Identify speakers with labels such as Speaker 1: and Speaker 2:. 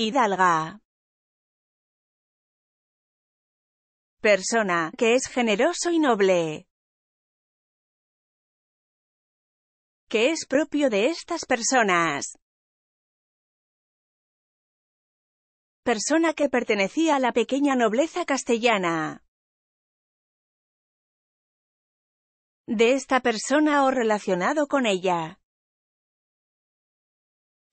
Speaker 1: Hidalga. Persona que es generoso y noble. Que es propio de estas personas. Persona que pertenecía a la pequeña nobleza castellana. De esta persona o relacionado con ella.